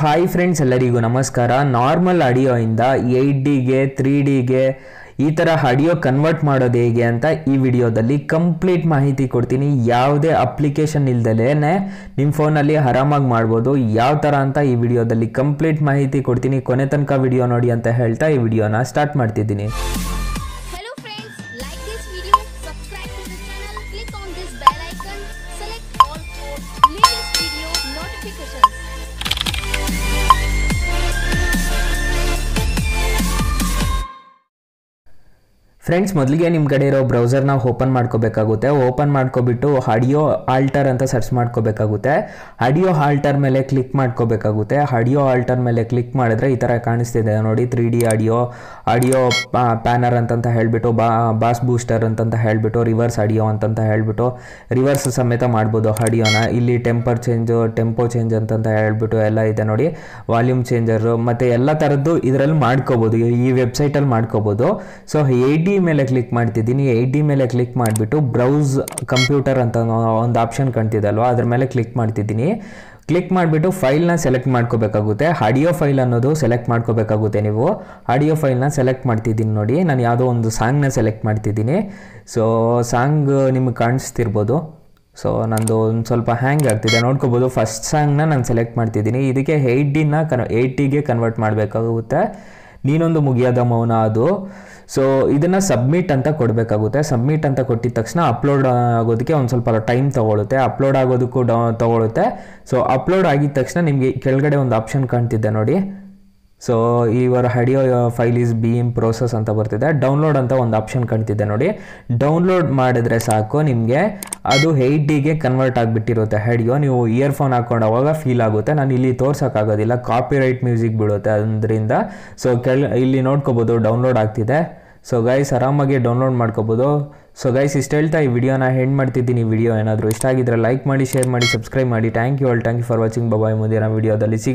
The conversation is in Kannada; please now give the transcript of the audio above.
ಹಾಯ್ ಫ್ರೆಂಡ್ಸ್ ಎಲ್ಲರಿಗೂ ನಮಸ್ಕಾರ ನಾರ್ಮಲ್ ಆಡಿಯೋಯಿಂದ ಏಯ್ಟ್ ಡಿಗೆ ತ್ರೀ ಡಿಗೆ ಈ ಥರ ಆಡಿಯೋ ಕನ್ವರ್ಟ್ ಮಾಡೋದು ಹೇಗೆ ಅಂತ ಈ ವಿಡಿಯೋದಲ್ಲಿ ಕಂಪ್ಲೀಟ್ ಮಾಹಿತಿ ಕೊಡ್ತೀನಿ ಯಾವುದೇ ಅಪ್ಲಿಕೇಶನ್ ಇಲ್ದಲೇ ನಿಮ್ಮ ಫೋನಲ್ಲಿ ಆರಾಮಾಗಿ ಮಾಡ್ಬೋದು ಯಾವ ಥರ ಅಂತ ಈ ವಿಡಿಯೋದಲ್ಲಿ ಕಂಪ್ಲೀಟ್ ಮಾಹಿತಿ ಕೊಡ್ತೀನಿ ಕೊನೆ ತನಕ ವಿಡಿಯೋ ನೋಡಿ ಅಂತ ಹೇಳ್ತಾ ಈ ವಿಡಿಯೋನ ಸ್ಟಾರ್ಟ್ ಮಾಡ್ತಿದ್ದೀನಿ ಫ್ರೆಂಡ್ಸ್ ಮೊದಲಿಗೆ ನಿಮ್ಮ ಕಡೆ ಇರೋ ಬ್ರೌಸರ್ನ ಓಪನ್ ಮಾಡ್ಕೋಬೇಕಾಗುತ್ತೆ ಓಪನ್ ಮಾಡ್ಕೊಬಿಟ್ಟು ಆಡಿಯೋ ಆಲ್ಟರ್ ಅಂತ ಸರ್ಚ್ ಮಾಡ್ಕೋಬೇಕಾಗುತ್ತೆ ಆಡಿಯೋ ಆಲ್ಟರ್ ಮೇಲೆ ಕ್ಲಿಕ್ ಮಾಡ್ಕೋಬೇಕಾಗುತ್ತೆ ಆಡಿಯೋ ಆಲ್ಟರ್ ಮೇಲೆ ಕ್ಲಿಕ್ ಮಾಡಿದ್ರೆ ಈ ಥರ ಕಾಣಿಸ್ತಿದೆ ನೋಡಿ three D audio audio panner ಅಂತಂತ ಹೇಳಿಬಿಟ್ಟು ಬಾ ಬಾಸ್ ಬೂಸ್ಟರ್ ಅಂತಂತ ಹೇಳಿಬಿಟ್ಟು ರಿವರ್ಸ್ ಆಡಿಯೋ ಅಂತಂತ ಹೇಳಿಬಿಟ್ಟು ರಿವರ್ಸ್ ಸಮೇತ ಮಾಡ್ಬೋದು ಆಡಿಯೋನ ಇಲ್ಲಿ ಟೆಂಪರ್ ಚೇಂಜು ಟೆಂಪೋ ಚೇಂಜ್ ಅಂತಂತ ಹೇಳಿಬಿಟ್ಟು ಎಲ್ಲ ಇದೆ ನೋಡಿ ವಾಲ್ಯೂಮ್ ಚೇಂಜರು ಮತ್ತು ಎಲ್ಲ ಥರದ್ದು ಇದರಲ್ಲಿ ಮಾಡ್ಕೋಬೋದು ಈ ವೆಬ್ಸೈಟಲ್ಲಿ ಮಾಡ್ಕೋಬೋದು ಸೊ ಡಿ ಮೇಲೆ ಕ್ಲಿಕ್ ಮಾಡ್ತಿದ್ದೀನಿ ಏಯ್ಟ್ ಡಿ ಮೇಲೆ ಕ್ಲಿಕ್ ಮಾಡಿಬಿಟ್ಟು ಬ್ರೌಸ್ ಕಂಪ್ಯೂಟರ್ ಅಂತ ಒಂದು ಆಪ್ಷನ್ ಕಾಣ್ತಿದ್ದಲ್ವ ಅದ್ರ ಮೇಲೆ ಕ್ಲಿಕ್ ಮಾಡ್ತಿದ್ದೀನಿ ಕ್ಲಿಕ್ ಮಾಡಿಬಿಟ್ಟು ಫೈಲ್ನ ಸೆಲೆಕ್ಟ್ ಮಾಡ್ಕೋಬೇಕಾಗುತ್ತೆ ಆಡಿಯೋ ಫೈಲ್ ಅನ್ನೋದು ಸೆಲೆಕ್ಟ್ ಮಾಡ್ಕೋಬೇಕಾಗುತ್ತೆ ನೀವು ಆಡಿಯೋ ಫೈಲ್ನ ಸೆಲೆಕ್ಟ್ ಮಾಡ್ತಿದ್ದೀನಿ ನೋಡಿ ನಾನು ಯಾವುದೋ ಒಂದು ಸಾಂಗ್ನ ಸೆಲೆಕ್ಟ್ ಮಾಡ್ತಿದ್ದೀನಿ ಸೊ ಸಾಂಗ್ ನಿಮಗೆ ಕಾಣಿಸ್ತಿರ್ಬೋದು ಸೊ ನಂದು ಒಂದು ಸ್ವಲ್ಪ ಹ್ಯಾಂಗ್ ಆಗ್ತಿದೆ ನೋಡ್ಕೋಬೋದು ಫಸ್ಟ್ ಸಾಂಗ್ನ ನಾನು ಸೆಲೆಕ್ಟ್ ಮಾಡ್ತಿದ್ದೀನಿ ಇದಕ್ಕೆ ಏಯ್ಟ್ ಡಿನ ಕನ್ ಏಯ್ಟಿಗೆ ಕನ್ವರ್ಟ್ ಮಾಡಬೇಕಾಗುತ್ತೆ ನೀನೊಂದು ಮುಗಿಯದ ಮೌನ ಅದು ಸೊ ಇದನ್ನು ಸಬ್ಮಿಟ್ ಅಂತ ಕೊಡಬೇಕಾಗುತ್ತೆ ಸಬ್ಮಿಟ್ ಅಂತ ಕೊಟ್ಟಿದ ತಕ್ಷಣ ಅಪ್ಲೋಡ್ ಆಗೋದಕ್ಕೆ ಒಂದು ಸ್ವಲ್ಪ ಟೈಮ್ ತೊಗೊಳುತ್ತೆ ಅಪ್ಲೋಡ್ ಆಗೋದಕ್ಕೂ ಡೌ ತೊಗೊಳುತ್ತೆ ಸೊ ಅಪ್ಲೋಡ್ ಆಗಿದ ತಕ್ಷಣ ನಿಮಗೆ ಕೆಳಗಡೆ ಒಂದು ಆಪ್ಷನ್ ಕಾಣ್ತಿದ್ದೆ ನೋಡಿ ಸೊ ಇವರ audio file is being process ಅಂತ ಬರ್ತಿದೆ ಡೌನ್ಲೋಡ್ ಅಂತ ಒಂದು ಆಪ್ಷನ್ ಕಾಣ್ತಿದೆ ನೋಡಿ ಡೌನ್ಲೋಡ್ ಮಾಡಿದ್ರೆ ಸಾಕು ನಿಮಗೆ ಅದು ಏಯ್ಟ್ ಡಿಗೆ ಕನ್ವರ್ಟ್ ಆಗಿಬಿಟ್ಟಿರುತ್ತೆ ಹಡಿಯೋ ನೀವು ಇಯರ್ಫೋನ್ ಹಾಕೊಂಡು ಅವಾಗ ಫೀಲ್ ಆಗುತ್ತೆ ನಾನು ಇಲ್ಲಿ ತೋರ್ಸೋಕ್ಕಾಗೋದಿಲ್ಲ ಕಾಪಿರೈಟ್ ಮ್ಯೂಸಿಕ್ ಬೀಳುತ್ತೆ ಅದರಿಂದ ಸೊ ಕೆಳ ಇಲ್ಲಿ ನೋಡ್ಕೋಬೋದು ಡೌನ್ಲೋಡ್ ಆಗ್ತಿದೆ ಸೊ ಗೈಸ್ ಆರಾಮಾಗಿ ಡೌನ್ಲೋಡ್ ಮಾಡ್ಕೋಬೋದು ಸೊ ಗೈಸ್ ಇಷ್ಟು ಹೇಳ್ತಾ ಈ ವಿಡಿಯೋನ ಹೆಂಡ್ ಮಾಡ್ತಿದ್ದೀನಿ ವಿಡಿಯೋ ಏನಾದರೂ ಇಷ್ಟ ಆಗಿದ್ರೆ ಲೈಕ್ ಮಾಡಿ ಶೇರ್ ಮಾಡಿ ಸಬ್ಸ್ಕ್ರೈಬ್ ಮಾಡಿ thank you all thank you for watching bye bye ಮುಂದಿನ ವಿಡಿಯೋದಲ್ಲಿ ಸಿಗ